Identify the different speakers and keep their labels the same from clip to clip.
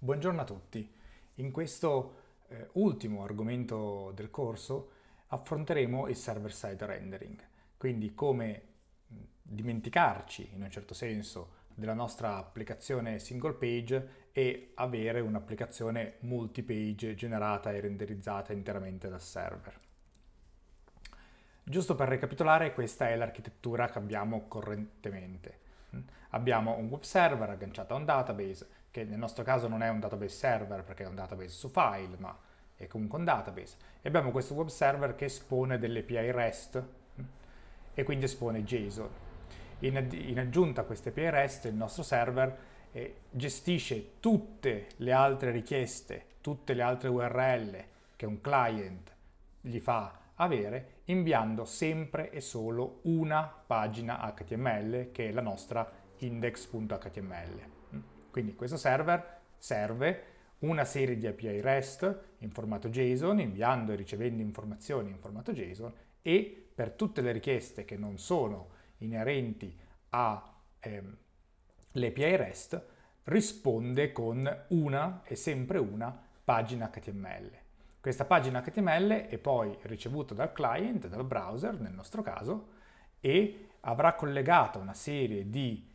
Speaker 1: Buongiorno a tutti. In questo eh, ultimo argomento del corso affronteremo il server-side rendering, quindi come mm, dimenticarci in un certo senso della nostra applicazione single page e avere un'applicazione multi-page generata e renderizzata interamente dal server. Giusto per ricapitolare, questa è l'architettura che abbiamo correntemente. Mm? Abbiamo un web server agganciato a un database che nel nostro caso non è un database server perché è un database su file, ma è comunque un database. E abbiamo questo web server che espone delle API REST mm, e quindi espone JSON. In, in aggiunta a queste API REST il nostro server eh, gestisce tutte le altre richieste, tutte le altre URL che un client gli fa avere inviando sempre e solo una pagina HTML che è la nostra index.html. Quindi questo server serve una serie di API REST in formato JSON, inviando e ricevendo informazioni in formato JSON e per tutte le richieste che non sono inerenti all'API ehm, REST risponde con una e sempre una pagina HTML. Questa pagina HTML è poi ricevuta dal client, dal browser nel nostro caso, e avrà collegata una serie di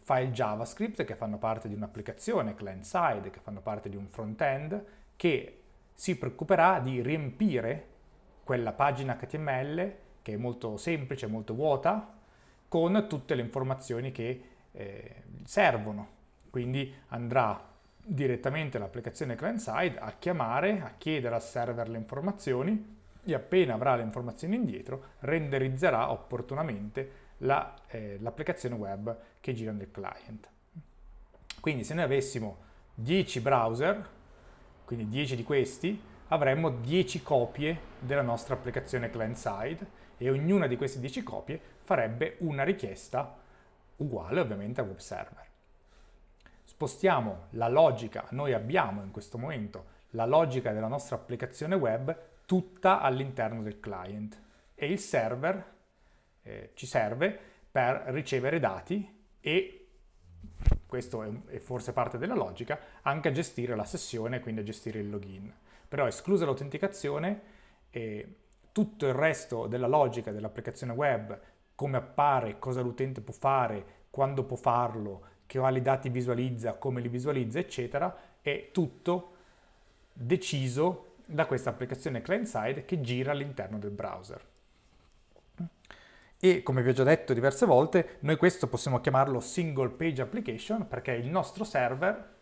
Speaker 1: file JavaScript che fanno parte di un'applicazione client-side, che fanno parte di un front-end, che si preoccuperà di riempire quella pagina HTML, che è molto semplice, molto vuota, con tutte le informazioni che eh, servono. Quindi andrà direttamente l'applicazione client-side a chiamare, a chiedere al server le informazioni e appena avrà le informazioni indietro renderizzerà opportunamente la, eh, l'applicazione web che gira nel client. Quindi se noi avessimo 10 browser, quindi 10 di questi, avremmo 10 copie della nostra applicazione client-side e ognuna di queste 10 copie farebbe una richiesta uguale ovviamente a web server. Spostiamo la logica, noi abbiamo in questo momento la logica della nostra applicazione web tutta all'interno del client e il server eh, ci serve per ricevere dati e, questo è, è forse parte della logica, anche a gestire la sessione, quindi a gestire il login. Però esclusa l'autenticazione, eh, tutto il resto della logica dell'applicazione web, come appare, cosa l'utente può fare, quando può farlo, che quali dati visualizza, come li visualizza, eccetera, è tutto deciso da questa applicazione client-side che gira all'interno del browser e come vi ho già detto diverse volte, noi questo possiamo chiamarlo single page application perché il nostro server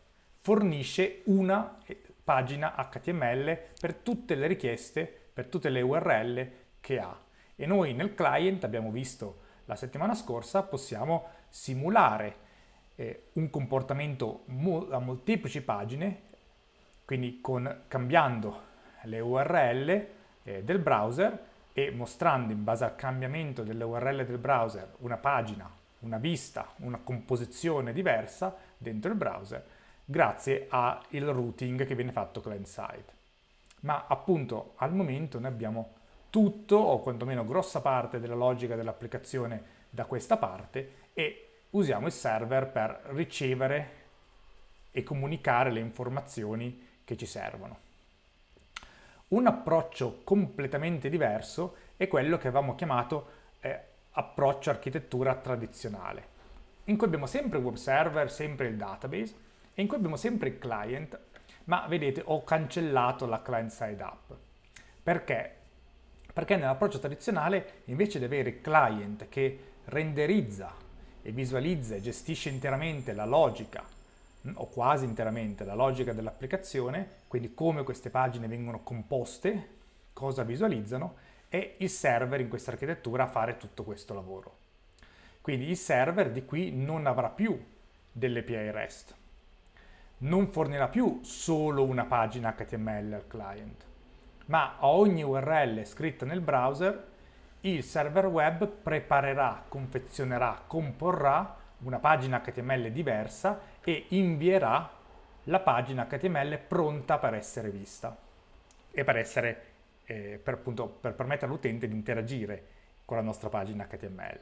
Speaker 1: fornisce una eh, pagina HTML per tutte le richieste, per tutte le URL che ha. E noi nel client, abbiamo visto la settimana scorsa, possiamo simulare eh, un comportamento mo a molteplici pagine, quindi con, cambiando le URL eh, del browser e mostrando in base al cambiamento delle URL del browser una pagina, una vista, una composizione diversa dentro il browser grazie al routing che viene fatto client side. Ma appunto al momento noi abbiamo tutto o quantomeno grossa parte della logica dell'applicazione da questa parte e usiamo il server per ricevere e comunicare le informazioni che ci servono. Un approccio completamente diverso è quello che avevamo chiamato eh, approccio architettura tradizionale, in cui abbiamo sempre il web server, sempre il database e in cui abbiamo sempre il client, ma vedete ho cancellato la client side app. Perché? Perché nell'approccio tradizionale invece di avere il client che renderizza e visualizza e gestisce interamente la logica o quasi interamente la logica dell'applicazione, quindi come queste pagine vengono composte, cosa visualizzano e il server in questa architettura a fare tutto questo lavoro. Quindi il server di qui non avrà più dell'API REST, non fornirà più solo una pagina HTML al client, ma a ogni URL scritta nel browser il server web preparerà, confezionerà, comporrà una pagina HTML diversa e invierà la pagina HTML pronta per essere vista e per, essere, eh, per, appunto, per permettere all'utente di interagire con la nostra pagina HTML.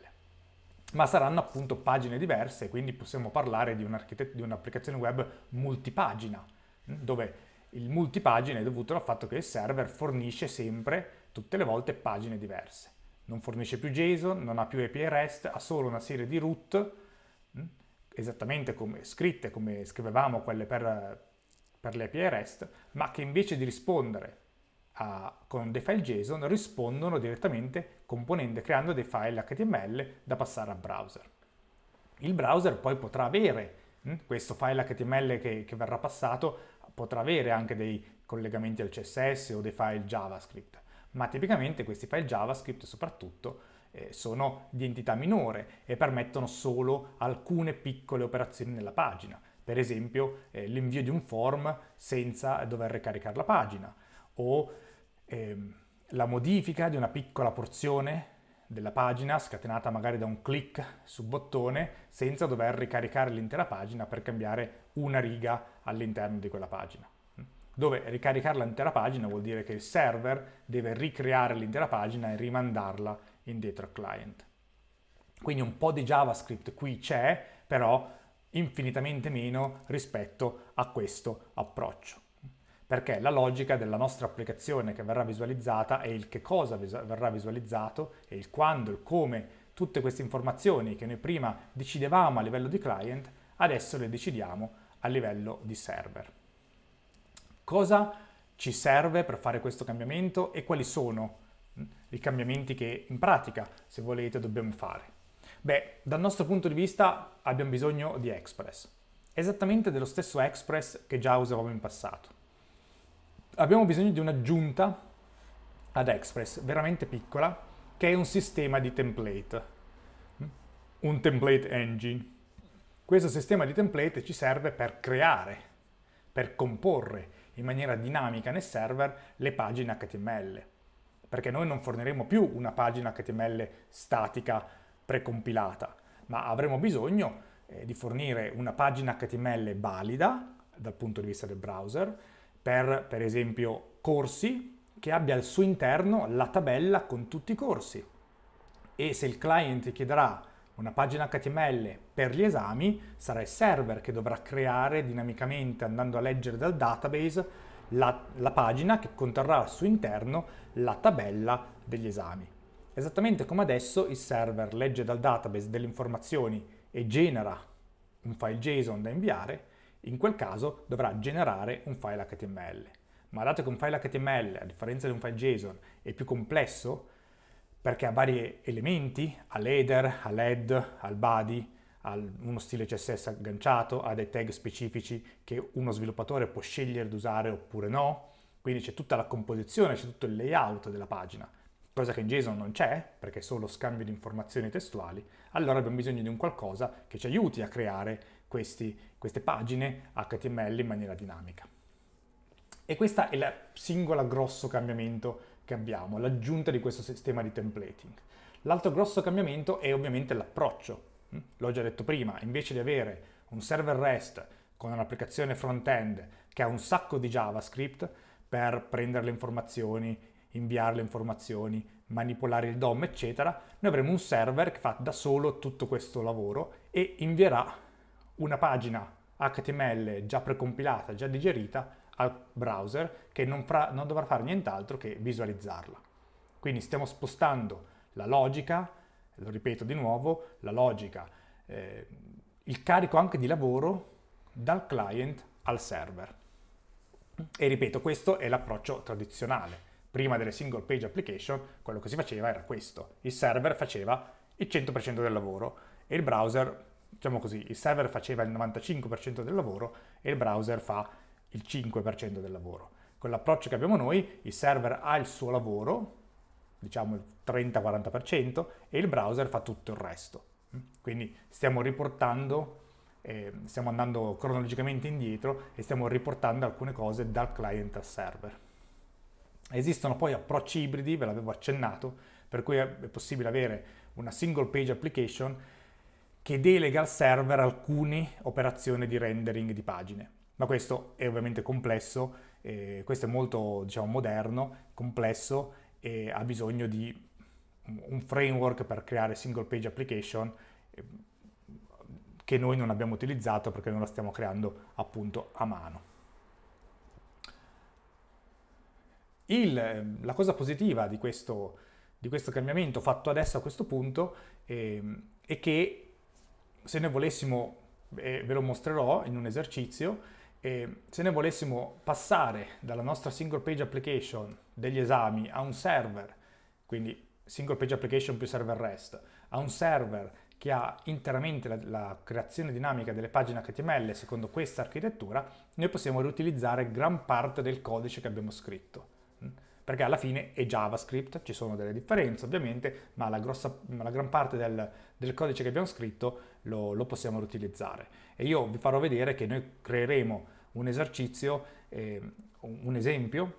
Speaker 1: Ma saranno appunto pagine diverse, quindi possiamo parlare di un'applicazione web multipagina, mm, dove il multipagina è dovuto al fatto che il server fornisce sempre, tutte le volte, pagine diverse. Non fornisce più JSON, non ha più API REST, ha solo una serie di root esattamente come scritte, come scrivevamo quelle per, per le API REST, ma che invece di rispondere a, con dei file JSON rispondono direttamente componendo, creando dei file HTML da passare al browser. Il browser poi potrà avere mh, hm, questo file HTML che, che verrà passato, potrà avere anche dei collegamenti al CSS o dei file JavaScript, ma tipicamente questi file JavaScript soprattutto eh, sono di entità minore e permettono solo alcune piccole operazioni nella pagina, per esempio eh, l'invio di un form senza dover ricaricare la pagina o ehm, la modifica di una piccola porzione della pagina scatenata magari da un clic su bottone senza dover ricaricare l'intera pagina per cambiare una riga all'interno di quella pagina. Dove ricaricare l'intera pagina vuol dire che il server deve ricreare l'intera pagina e rimandarla indietro al client. Quindi un po' di JavaScript qui c'è, però infinitamente meno rispetto a questo approccio. Perché la logica della nostra applicazione che verrà visualizzata è il che cosa verrà visualizzato e il quando, il come, tutte queste informazioni che noi prima decidevamo a livello di client, adesso le decidiamo a livello di server. Cosa ci serve per fare questo cambiamento e quali sono i cambiamenti che in pratica, se volete, dobbiamo fare? Beh, dal nostro punto di vista abbiamo bisogno di Express, esattamente dello stesso Express che già usavamo in passato. Abbiamo bisogno di un'aggiunta ad Express, veramente piccola, che è un sistema di template, mm? un template engine. Questo sistema di template ci serve per creare, per comporre in maniera dinamica nel server le pagine HTML perché noi non forniremo più una pagina HTML statica precompilata, ma avremo bisogno eh, di fornire una pagina HTML valida dal punto di vista del browser per, per esempio, corsi che abbia al suo interno la tabella con tutti i corsi. E se il client chiederà una pagina HTML per gli esami sarà il server che dovrà creare dinamicamente andando a leggere dal database la, la pagina che conterrà al suo interno la tabella degli esami. Esattamente come adesso il server legge dal database delle informazioni e genera un file JSON da inviare, in quel caso dovrà generare un file HTML. Ma dato che un file HTML, a differenza di un file JSON, è più complesso, perché ha vari elementi, ha l'header, ha l'head, ha il body, ha uno stile CSS agganciato, ha dei tag specifici che uno sviluppatore può scegliere di usare oppure no, quindi c'è tutta la composizione, c'è tutto il layout della pagina, cosa che in JSON non c'è, perché è solo scambio di informazioni testuali, allora abbiamo bisogno di un qualcosa che ci aiuti a creare questi, queste pagine HTML in maniera dinamica. E questo è il singolo grosso cambiamento che abbiamo, l'aggiunta di questo sistema di templating. L'altro grosso cambiamento è ovviamente l'approccio. Mm? L'ho già detto prima, invece di avere un server REST con un'applicazione front-end che ha un sacco di JavaScript per prendere le informazioni, inviare le informazioni, manipolare il DOM, eccetera, noi avremo un server che fa da solo tutto questo lavoro e invierà una pagina HTML già precompilata, già digerita, al browser che non, fra, non dovrà fare nient'altro che visualizzarla. Quindi stiamo spostando la logica, lo ripeto di nuovo, la logica, eh, il carico anche di lavoro dal client al server. E ripeto, questo è l'approccio tradizionale. Prima delle single page application, quello che si faceva era questo. Il server faceva il 100% del lavoro e il browser, diciamo così, il server faceva il 95% del lavoro e il browser fa il 5% del lavoro. Con l'approccio che abbiamo noi, il server ha il suo lavoro, diciamo il 30-40%, e il browser fa tutto il resto. Quindi stiamo riportando, eh, stiamo andando cronologicamente indietro e stiamo riportando alcune cose dal client al server. Esistono poi approcci ibridi, ve l'avevo accennato, per cui è possibile avere una single page application che delega al server alcune operazioni di rendering di pagine ma questo è ovviamente complesso, eh, questo è molto diciamo, moderno, complesso e ha bisogno di un framework per creare single page application ehm, che noi non abbiamo utilizzato perché non la stiamo creando appunto a mano. Il, ehm, la cosa positiva di questo, di questo, cambiamento fatto adesso a questo punto eh, è che se noi volessimo, eh, ve lo mostrerò in un esercizio, e se noi volessimo passare dalla nostra single page application degli esami a un server, quindi single page application più server REST, a un server che ha interamente la, la creazione dinamica delle pagine HTML secondo questa architettura, noi possiamo riutilizzare gran parte del codice che abbiamo scritto. Mm? Perché alla fine è JavaScript, ci sono delle differenze ovviamente, ma la, grossa, ma la gran parte del, del codice che abbiamo scritto lo, lo possiamo riutilizzare. E io vi farò vedere che noi creeremo un esercizio, eh, un esempio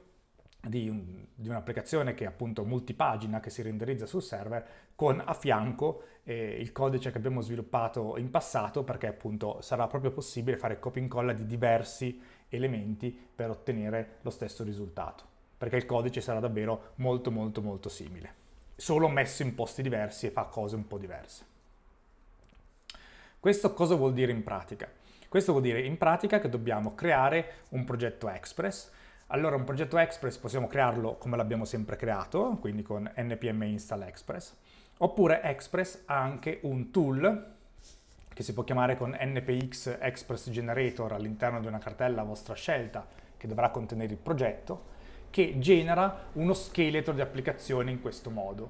Speaker 1: di, un, di, un'applicazione che è appunto multipagina che si renderizza sul server con a fianco eh, il codice che abbiamo sviluppato in passato perché appunto sarà proprio possibile fare copia e incolla di diversi elementi per ottenere lo stesso risultato perché il codice sarà davvero molto molto molto simile solo messo in posti diversi e fa cose un po' diverse questo cosa vuol dire in pratica? Questo vuol dire in pratica che dobbiamo creare un progetto Express. Allora un progetto Express possiamo crearlo come l'abbiamo sempre creato, quindi con npm install Express, oppure Express ha anche un tool che si può chiamare con npx Express Generator all'interno di una cartella a vostra scelta che dovrà contenere il progetto, che genera uno scheletro di applicazione in questo modo,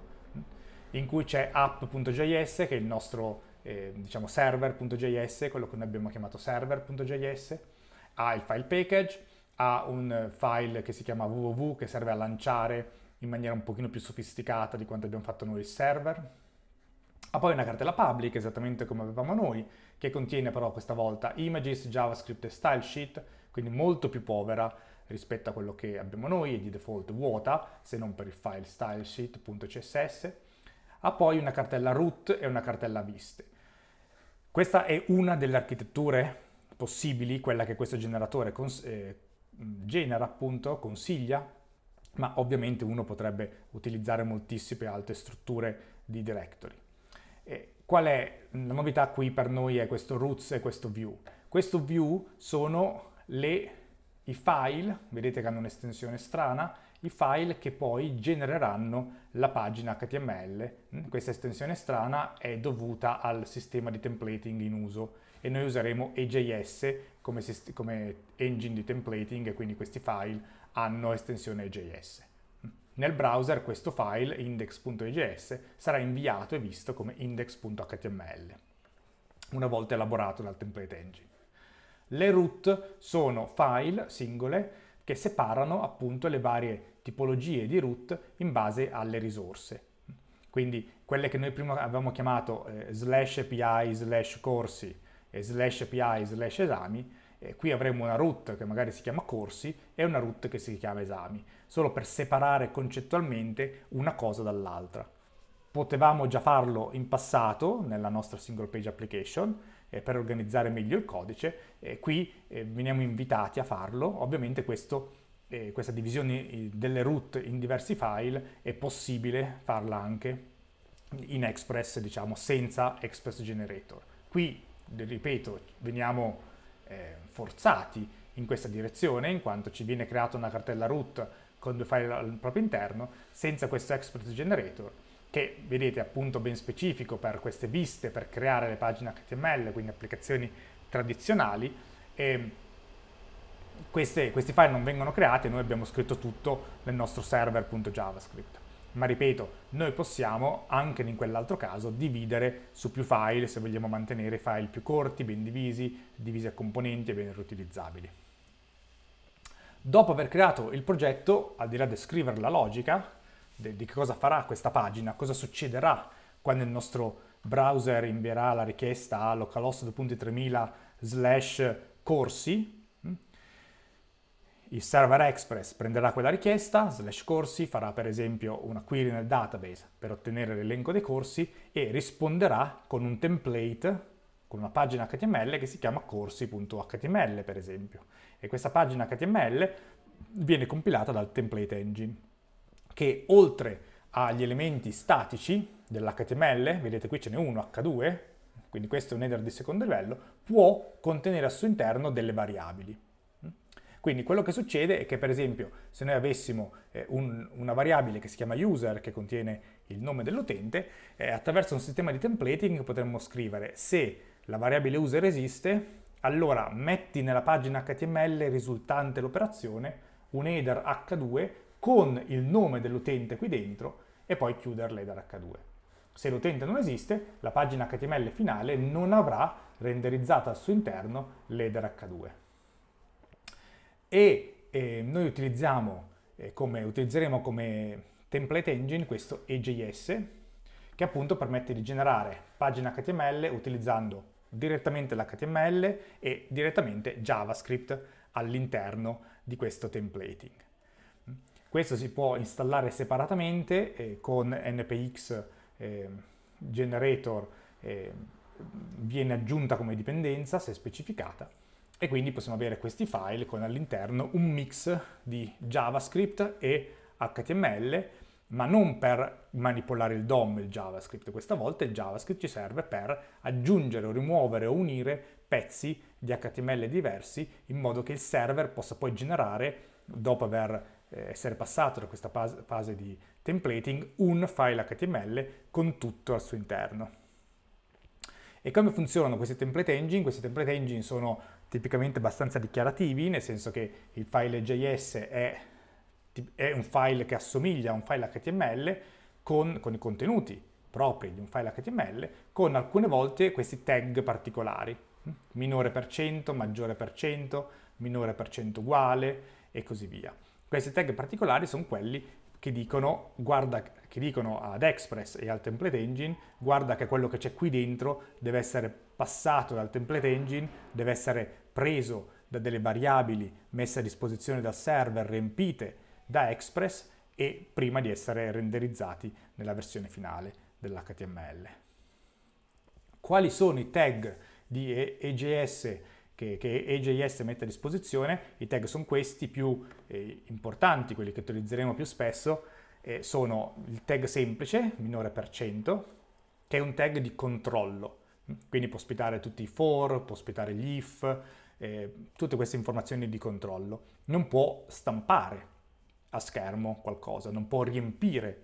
Speaker 1: in cui c'è app.js che è il nostro eh, diciamo server.js, quello che noi abbiamo chiamato server.js, ha il file package, ha un file che si chiama www che serve a lanciare in maniera un pochino più sofisticata di quanto abbiamo fatto noi il server. Ha poi una cartella public, esattamente come avevamo noi, che contiene però questa volta images, JavaScript e stylesheet, quindi molto più povera rispetto a quello che abbiamo noi, e di default vuota, se non per il file stylesheet.css. Ha poi una cartella root e una cartella viste. Questa è una delle architetture possibili, quella che questo generatore cons- eh, genera appunto, consiglia, ma ovviamente uno potrebbe utilizzare moltissime altre strutture di directory. E qual è la novità qui per noi è questo roots e questo view. Questo view sono le, i file, vedete che hanno un'estensione strana, i file che poi genereranno la pagina HTML. Questa estensione strana è dovuta al sistema di templating in uso e noi useremo EJS come, come engine di templating e quindi questi file hanno estensione EJS. Nel browser questo file index.ejs sarà inviato e visto come index.html una volta elaborato dal template engine. Le root sono file singole che separano appunto le varie tipologie di root in base alle risorse. Quindi quelle che noi prima avevamo chiamato eh, slash API, slash corsi, e slash API, slash esami, eh, qui avremo una root che magari si chiama corsi e una root che si chiama esami, solo per separare concettualmente una cosa dall'altra. Potevamo già farlo in passato nella nostra single page application, eh, per organizzare meglio il codice. Eh, qui veniamo invitati a farlo, ovviamente questo, eh, questa divisione eh, delle root in diversi file è possibile farla anche in Express, diciamo, senza Express Generator. Qui, ripeto, veniamo eh, forzati in questa direzione, in quanto ci viene creata una cartella root con due file al proprio interno, senza questo Express Generator che vedete appunto ben specifico per queste viste, per creare le pagine HTML, quindi applicazioni tradizionali. Queste, questi file non vengono creati e noi abbiamo scritto tutto nel nostro server.javascript. Ma ripeto, noi possiamo anche in quell'altro caso dividere su più file se vogliamo mantenere i file più corti, ben divisi, divisi a componenti e ben riutilizzabili. Dopo aver creato il progetto, al di là di scrivere la logica, di cosa farà questa pagina, cosa succederà quando il nostro browser invierà la richiesta a localhost 2.3000 slash corsi, mm. il server express prenderà quella richiesta, slash corsi, farà per esempio una query nel database per ottenere l'elenco dei corsi e risponderà con un template, con una pagina HTML che si chiama corsi.html per esempio. E questa pagina HTML viene compilata dal template engine che oltre agli elementi statici dell'HTML, vedete qui ce n'è uno, H2, quindi questo è un header di secondo livello, può contenere al suo interno delle variabili. Quindi quello che succede è che per esempio se noi avessimo eh, un, una variabile che si chiama user che contiene il nome dell'utente, eh, attraverso un sistema di templating potremmo scrivere se la variabile user esiste, allora metti nella pagina HTML risultante l'operazione un header H2 con il nome dell'utente qui dentro e poi chiuderle dall'H2. Se l'utente non esiste, la pagina HTML finale non avrà renderizzata al suo interno l'header H2. E eh, noi utilizziamo, eh, come, utilizzeremo come template engine questo EJS, che appunto permette di generare pagine HTML utilizzando direttamente l'HTML e direttamente JavaScript all'interno di questo templating. Questo si può installare separatamente eh, con npx eh, generator eh, viene aggiunta come dipendenza se specificata e quindi possiamo avere questi file con all'interno un mix di JavaScript e HTML ma non per manipolare il DOM il JavaScript, questa volta il JavaScript ci serve per aggiungere o rimuovere o unire pezzi di HTML diversi in modo che il server possa poi generare dopo aver eh, essere passato da questa fase di templating un file HTML con tutto al suo interno. E come funzionano questi template engine? Questi template engine sono tipicamente abbastanza dichiarativi, nel senso che il file JS è, è un file che assomiglia a un file HTML con, con i contenuti propri di un file HTML, con alcune volte questi tag particolari, minore per cento, maggiore per cento, minore per cento uguale e così via. Questi tag particolari sono quelli che dicono, guarda, che dicono ad Express e al template engine, guarda che quello che c'è qui dentro deve essere passato dal template engine, deve essere preso da delle variabili messe a disposizione dal server, riempite da Express e prima di essere renderizzati nella versione finale dell'HTML. Quali sono i tag di EJS che, che EJS mette a disposizione, i tag sono questi, più eh, importanti, quelli che utilizzeremo più spesso, eh, sono il tag semplice, minore per cento, che è un tag di controllo, quindi può ospitare tutti i for, può ospitare gli if, eh, tutte queste informazioni di controllo. Non può stampare a schermo qualcosa, non può riempire,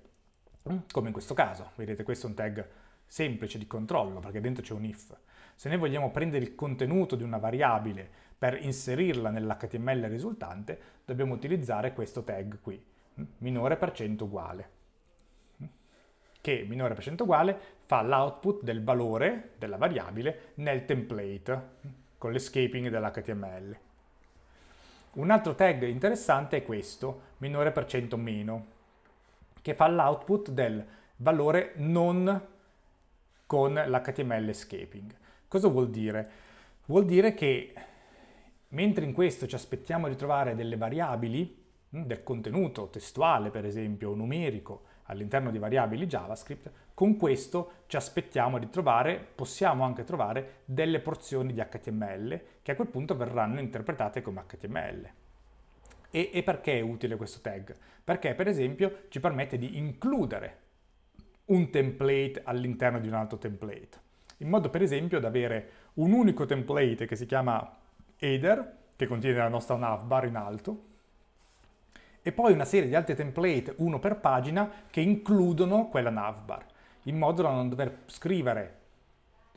Speaker 1: come in questo caso. Vedete, questo è un tag semplice di controllo, perché dentro c'è un if. Se noi vogliamo prendere il contenuto di una variabile per inserirla nell'HTML risultante, dobbiamo utilizzare questo tag qui, mm, minore per cento uguale, che minore per cento uguale fa l'output del valore della variabile nel template, mm, con l'escaping dell'HTML. Un altro tag interessante è questo, minore per cento meno, che fa l'output del valore non con l'HTML escaping. Cosa vuol dire? Vuol dire che mentre in questo ci aspettiamo di trovare delle variabili hm, del contenuto testuale, per esempio, o numerico all'interno di variabili JavaScript, con questo ci aspettiamo di trovare, possiamo anche trovare delle porzioni di HTML che a quel punto verranno interpretate come HTML. E, e perché è utile questo tag? Perché, per esempio, ci permette di includere un template all'interno di un altro template in modo per esempio da avere un unico template che si chiama header, che contiene la nostra navbar in alto, e poi una serie di altri template, uno per pagina, che includono quella navbar, in modo da non dover scrivere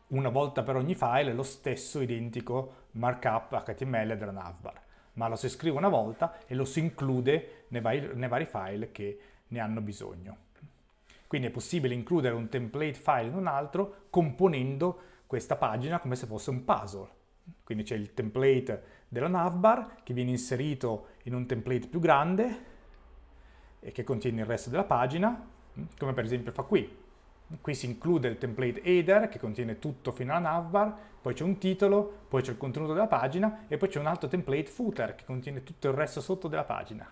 Speaker 1: una volta per ogni file lo stesso identico markup HTML della navbar, ma lo si scrive una volta e lo si include nei vari, nei vari file che ne hanno bisogno. Quindi è possibile includere un template file in un altro componendo questa pagina come se fosse un puzzle. Quindi c'è il template della navbar che viene inserito in un template più grande e che contiene il resto della pagina, mm, come per esempio fa qui. Qui si include il template header che contiene tutto fino alla navbar, poi c'è un titolo, poi c'è il contenuto della pagina e poi c'è un altro template footer che contiene tutto il resto sotto della pagina.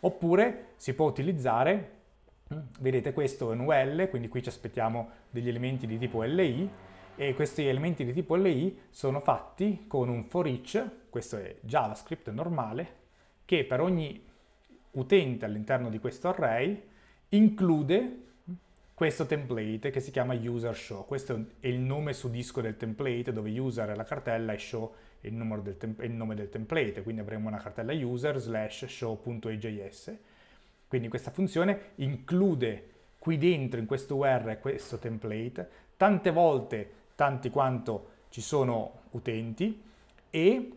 Speaker 1: Oppure si può utilizzare Vedete questo è un UL, quindi qui ci aspettiamo degli elementi di tipo LI e questi elementi di tipo LI sono fatti con un for each, questo è JavaScript normale, che per ogni utente all'interno di questo array include questo template che si chiama user show. Questo è il nome su disco del template dove user è la cartella e show è il, il nome del template, quindi avremo una cartella user slash show.ejs quindi questa funzione include qui dentro, in questo UR, questo template, tante volte, tanti quanto ci sono utenti, e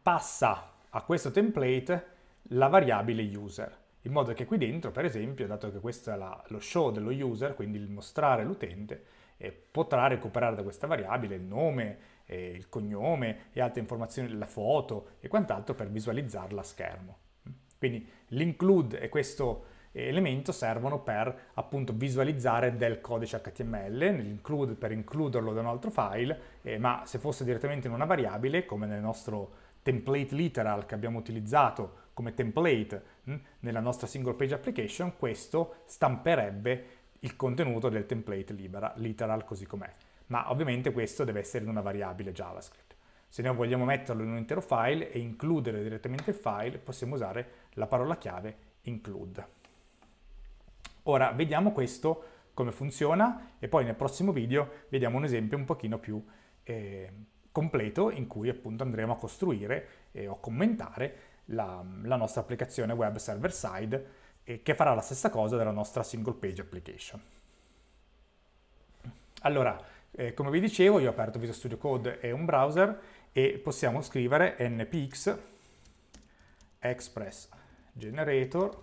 Speaker 1: passa a questo template la variabile user, in modo che qui dentro, per esempio, dato che questo è la, lo show dello user, quindi il mostrare l'utente, eh, potrà recuperare da questa variabile il nome, eh, il cognome e altre informazioni la foto e quant'altro per visualizzarla a schermo. Quindi l'include e questo elemento servono per appunto visualizzare del codice HTML, l'include per includerlo da un altro file, eh, ma se fosse direttamente in una variabile, come nel nostro template literal che abbiamo utilizzato come template mh, hm, nella nostra single page application, questo stamperebbe il contenuto del template libera, literal così com'è. Ma ovviamente questo deve essere in una variabile JavaScript. Se noi vogliamo metterlo in un intero file e includere direttamente il file, possiamo usare la parola chiave include. Ora vediamo questo come funziona e poi nel prossimo video vediamo un esempio un pochino più eh, completo in cui appunto andremo a costruire eh, o commentare la, la, nostra applicazione web server side eh, che farà la stessa cosa della nostra single page application. Allora, eh, come vi dicevo, io ho aperto Visual Studio Code e un browser e possiamo scrivere npx express generator,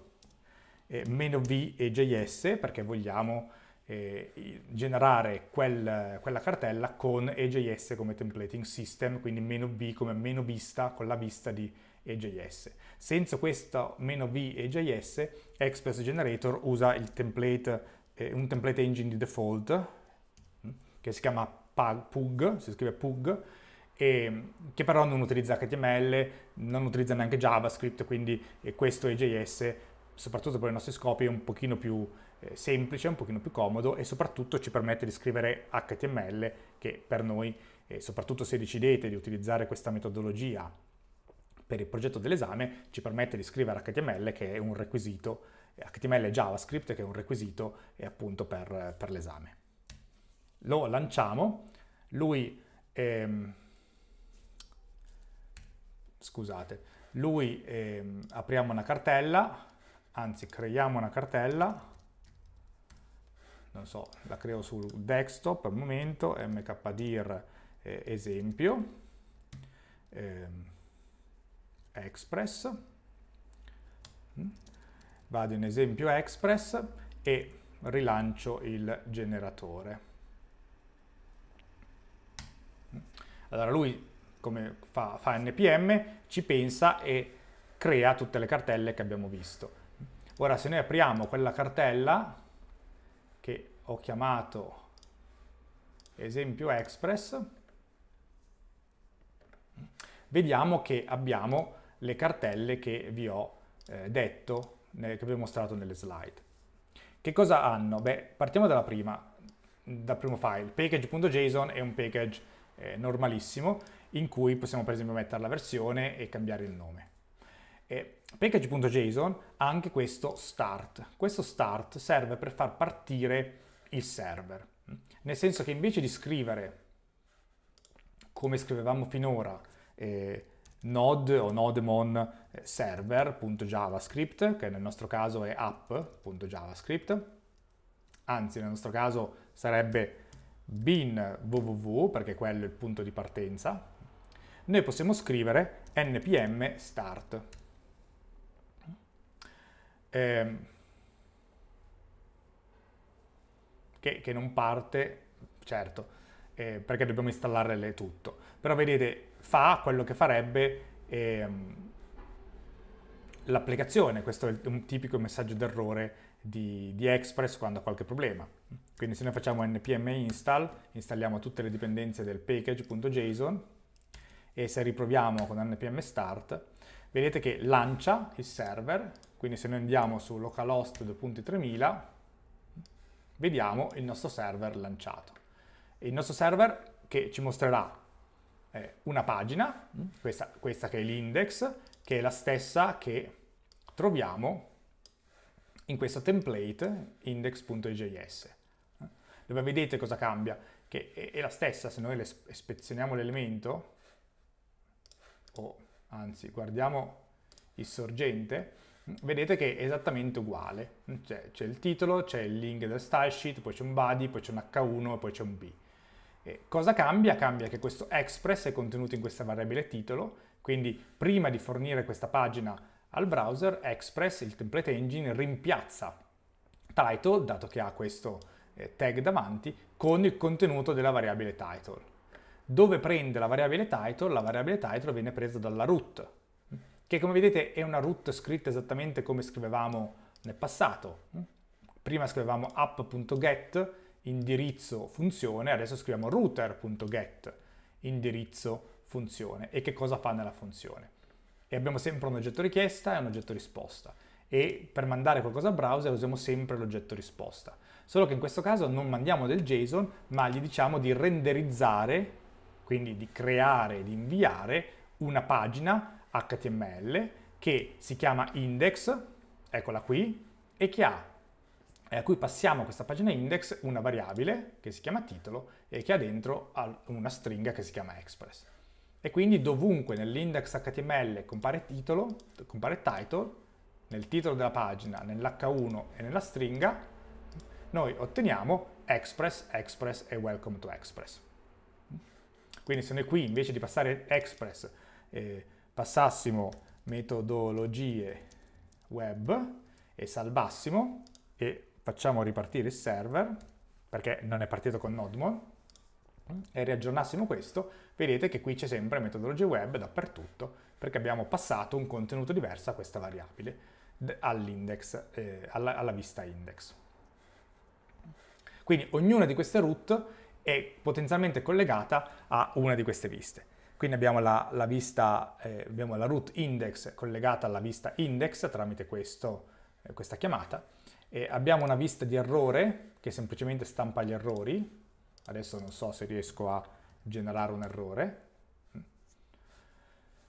Speaker 1: eh, meno v e js perché vogliamo eh, generare quel, quella cartella con EJS come templating system, quindi meno v come meno vista con la vista di EJS. Senza questo meno v EJS, Express Generator usa template, eh, un template engine di default mm, che si chiama Pug, si scrive Pug, e, che però non utilizza HTML, non utilizza neanche JavaScript, quindi questo EJS, soprattutto per i nostri scopi, è un pochino più eh, semplice, un pochino più comodo e soprattutto ci permette di scrivere HTML che per noi, eh, soprattutto se decidete di utilizzare questa metodologia per il progetto dell'esame, ci permette di scrivere HTML che è un requisito, HTML e JavaScript che è un requisito eh, appunto per, per l'esame. Lo lanciamo, lui... Ehm, scusate, lui ehm, apriamo una cartella, anzi creiamo una cartella, non so, la creo sul desktop al momento, mkdir eh, esempio, ehm, express, mm. vado in esempio express e rilancio il generatore. Mm. Allora lui come fa, fa npm, ci pensa e crea tutte le cartelle che abbiamo visto. Ora se noi apriamo quella cartella che ho chiamato esempio express, vediamo che abbiamo le cartelle che vi ho eh, detto, che vi ho mostrato nelle slide. Che cosa hanno? Beh, partiamo dalla prima, dal primo file, package.json è un package eh, normalissimo in cui possiamo per esempio mettere la versione e cambiare il nome. Package.json ha anche questo start. Questo start serve per far partire il server, nel senso che invece di scrivere come scrivevamo finora eh, node o nodemon eh, server.javascript, che nel nostro caso è app.javascript, anzi nel nostro caso sarebbe bin www perché quello è il punto di partenza, noi possiamo scrivere npm start. Eh, che, che, non parte, certo, eh, perché dobbiamo installarle tutto. Però vedete, fa quello che farebbe eh, l'applicazione. Questo è un tipico messaggio d'errore di, di, Express quando ha qualche problema. Quindi se noi facciamo npm install, installiamo tutte le dipendenze del package.json, e se riproviamo con npm start, vedete che lancia il server, quindi se noi andiamo su localhost 2.3000, vediamo il nostro server lanciato. il nostro server che ci mostrerà eh, una pagina, questa, questa che è l'index, che è la stessa che troviamo in questo template index.js dove vedete cosa cambia, che è la stessa, se noi le ispezioniamo l'elemento, o anzi guardiamo il sorgente, vedete che è esattamente uguale. Cioè, c'è il titolo, c'è il link del stylesheet, poi c'è un body, poi c'è un H1 e poi c'è un B. E cosa cambia? Cambia che questo express è contenuto in questa variabile titolo, quindi prima di fornire questa pagina al browser, Express, il template engine, rimpiazza title, dato che ha questo eh, tag davanti, con il contenuto della variabile title dove prende la variabile title, la variabile title viene presa dalla root, che come vedete è una root scritta esattamente come scrivevamo nel passato. Prima scrivevamo app.get, indirizzo funzione, adesso scriviamo router.get, indirizzo funzione. E che cosa fa nella funzione? E abbiamo sempre un oggetto richiesta e un oggetto risposta. E per mandare qualcosa al browser usiamo sempre l'oggetto risposta. Solo che in questo caso non mandiamo del JSON, ma gli diciamo di renderizzare quindi di creare, e di inviare una pagina HTML che si chiama index, eccola qui, e che ha e eh, a cui passiamo questa pagina index una variabile che si chiama titolo e che ha dentro una stringa che si chiama express. E quindi dovunque nell'index HTML compare titolo, compare title, nel titolo della pagina, nell'H1 e nella stringa, noi otteniamo express, express e welcome to express. Quindi se noi qui invece di passare Express eh, passassimo metodologie web e salvassimo e facciamo ripartire il server perché non è partito con Nodemon e riaggiornassimo questo, vedete che qui c'è sempre metodologie web dappertutto perché abbiamo passato un contenuto diverso a questa variabile all'index, eh, alla, alla vista index. Quindi ognuna di queste route è potenzialmente collegata a una di queste viste. Quindi abbiamo la, la vista, eh, abbiamo la root index collegata alla vista index tramite questo, eh, questa chiamata. E abbiamo una vista di errore che semplicemente stampa gli errori. Adesso non so se riesco a generare un errore.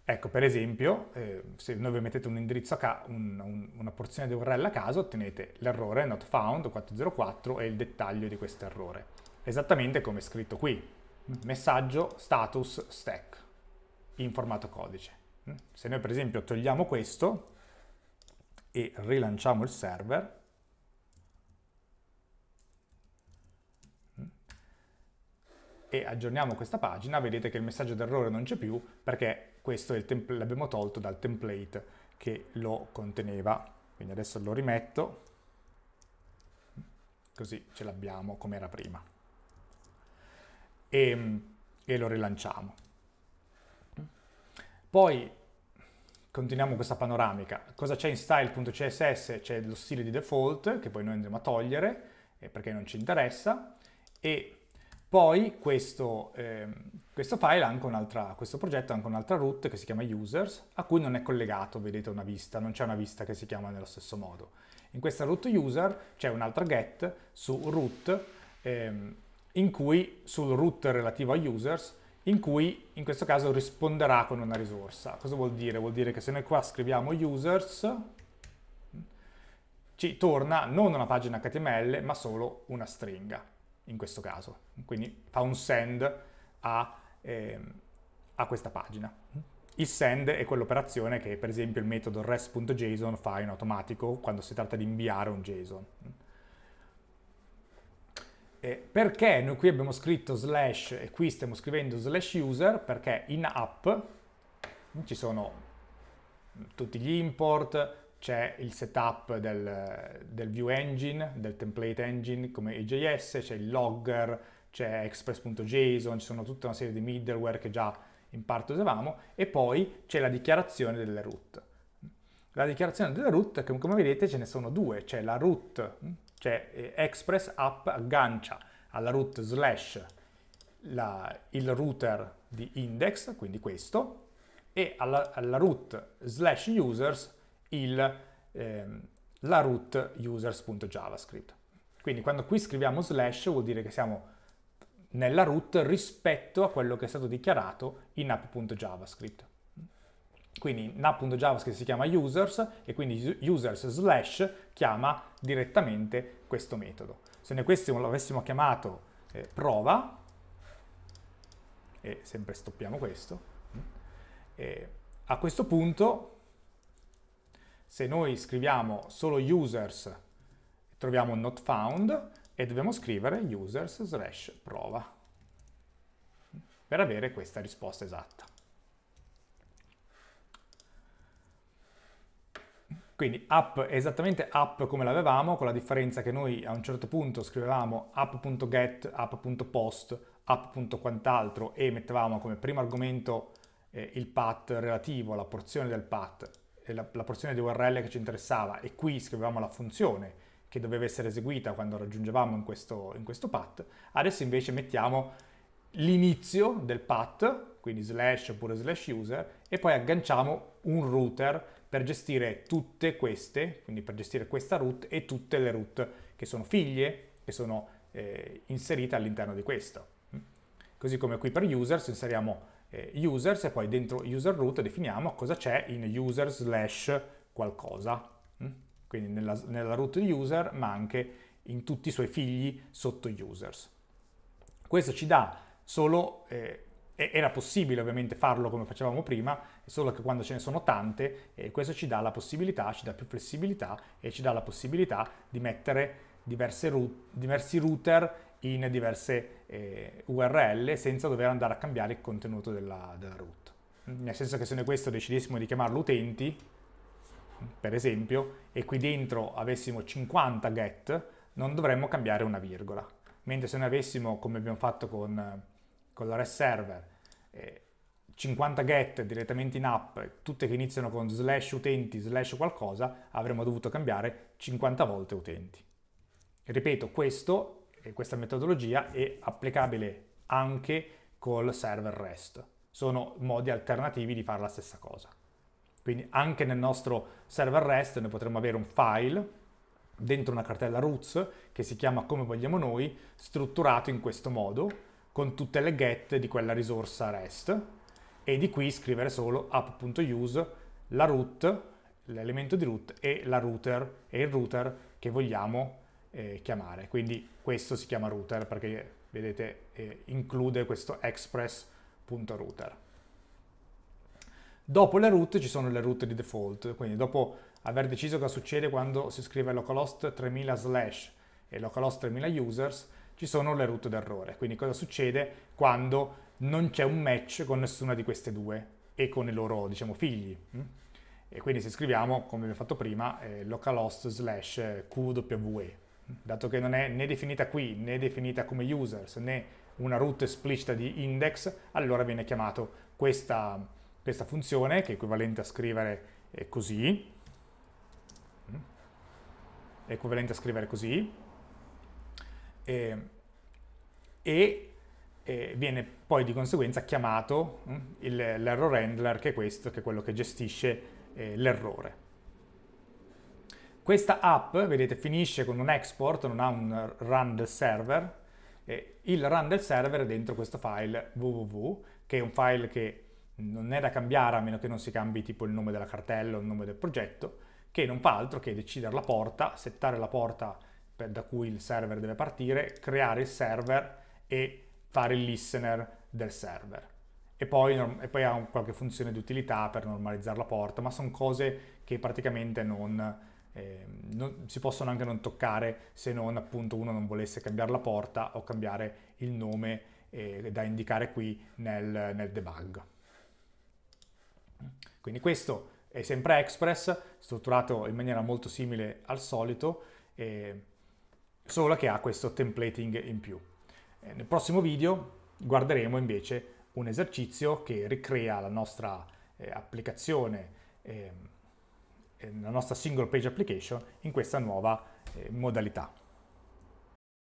Speaker 1: Ecco, per esempio, eh, se noi vi mettete un indirizzo a un, un, una porzione di URL a caso, ottenete l'errore not found 404 e il dettaglio di questo errore esattamente come è scritto qui. Messaggio status stack in formato codice. Mm? Se noi per esempio togliamo questo e rilanciamo il server, mm, e aggiorniamo questa pagina, vedete che il messaggio d'errore non c'è più perché questo l'abbiamo tolto dal template che lo conteneva. Quindi adesso lo rimetto, così ce l'abbiamo come era prima e, e lo rilanciamo. Poi continuiamo questa panoramica. Cosa c'è in style.css? C'è lo stile di default che poi noi andremo a togliere eh, perché non ci interessa e poi questo, eh, questo file ha anche un'altra, questo progetto ha anche un'altra root che si chiama users a cui non è collegato, vedete una vista, non c'è una vista che si chiama nello stesso modo. In questa root user c'è un'altra get su root eh, in cui sul root relativo a users in cui in questo caso risponderà con una risorsa. Cosa vuol dire? Vuol dire che se noi qua scriviamo users ci torna non una pagina HTML ma solo una stringa in questo caso. Quindi fa un send a, eh, a questa pagina. Il send è quell'operazione che per esempio il metodo res.json fa in automatico quando si tratta di inviare un JSON. Eh, perché noi qui abbiamo scritto slash e qui stiamo scrivendo slash user? Perché in app ci sono tutti gli import, c'è il setup del, del view engine, del template engine come EJS, c'è il logger, c'è express.json, ci sono tutta una serie di middleware che già in parte usavamo e poi c'è la dichiarazione delle root. La dichiarazione delle root, come vedete, ce ne sono due, c'è la root cioè eh, Express App aggancia alla root slash la, il router di index, quindi questo, e alla, alla root slash users il, ehm, la root users.javascript. Quindi quando qui scriviamo slash vuol dire che siamo nella root rispetto a quello che è stato dichiarato in app.javascript. Quindi nap.javascript si chiama users e quindi users slash chiama direttamente questo metodo. Se noi questo lo avessimo chiamato eh, prova, e sempre stoppiamo questo, e eh, a questo punto se noi scriviamo solo users troviamo not found e dobbiamo scrivere users slash prova per avere questa risposta esatta. Quindi app è esattamente app come l'avevamo, con la differenza che noi a un certo punto scrivevamo app.get, app.post, app.quant'altro e mettevamo come primo argomento eh, il path relativo, la porzione del path, la, la porzione di URL che ci interessava e qui scrivevamo la funzione che doveva essere eseguita quando raggiungevamo in questo, in questo path. Adesso invece mettiamo l'inizio del path, quindi slash oppure slash user, e poi agganciamo un router per gestire tutte queste, quindi per gestire questa root e tutte le root che sono figlie, che sono eh, inserite all'interno di questo. Mm? Così come qui per users inseriamo eh, users e poi dentro user root definiamo cosa c'è in user slash qualcosa, mm? quindi nella, nella root user ma anche in tutti i suoi figli sotto users. Questo ci dà solo eh, era possibile ovviamente farlo come facevamo prima, solo che quando ce ne sono tante, eh, questo ci dà la possibilità, ci dà più flessibilità e ci dà la possibilità di mettere root, diversi router in diverse eh, URL senza dover andare a cambiare il contenuto della, della root. Nel senso che se noi questo decidessimo di chiamarlo utenti, per esempio, e qui dentro avessimo 50 get, non dovremmo cambiare una virgola. Mentre se noi avessimo, come abbiamo fatto con con la REST server, eh, 50 get direttamente in app, tutte che iniziano con slash utenti, slash qualcosa, avremmo dovuto cambiare 50 volte utenti. Ripeto, questo, questa metodologia è applicabile anche col server REST. Sono modi alternativi di fare la stessa cosa. Quindi anche nel nostro server REST noi potremmo avere un file dentro una cartella roots che si chiama come vogliamo noi, strutturato in questo modo, con tutte le get di quella risorsa REST e di qui scrivere solo app.use, la root, l'elemento di root e la router e il router che vogliamo eh, chiamare. Quindi questo si chiama router perché vedete eh, include questo express.router. Dopo le root ci sono le root di default, quindi dopo aver deciso cosa succede quando si scrive localhost 3000 slash e localhost 3000 users, ci sono le root d'errore. Quindi cosa succede quando non c'è un match con nessuna di queste due e con i loro, diciamo, figli. Mm? E quindi se scriviamo, come abbiamo fatto prima, eh, localhost slash QWE, dato che non è né definita qui, né definita come users, né una root esplicita di index, allora viene chiamata questa, questa funzione, che è equivalente a scrivere eh, così, è mm? equivalente a scrivere così, eh, e eh, viene poi di conseguenza chiamato hm, il, l'error handler, che è questo, che è quello che gestisce eh, l'errore. Questa app, vedete, finisce con un export, non ha un run del server. Eh, il run del server è dentro questo file www, che è un file che non è da cambiare a meno che non si cambi tipo il nome della cartella o il nome del progetto, che non fa altro che decidere la porta, settare la porta per, da cui il server deve partire, creare il server e fare il listener del server. E poi, e poi ha un, qualche funzione di utilità per normalizzare la porta, ma sono cose che praticamente non, eh, non, si possono anche non toccare se non appunto uno non volesse cambiare la porta o cambiare il nome eh, da indicare qui nel, nel debug. Quindi questo è sempre Express, strutturato in maniera molto simile al solito. Eh, solo che ha questo templating in più. Eh, nel prossimo video guarderemo invece un esercizio che ricrea la nostra eh, applicazione, ehm, eh, la nostra single page application in questa nuova modalità.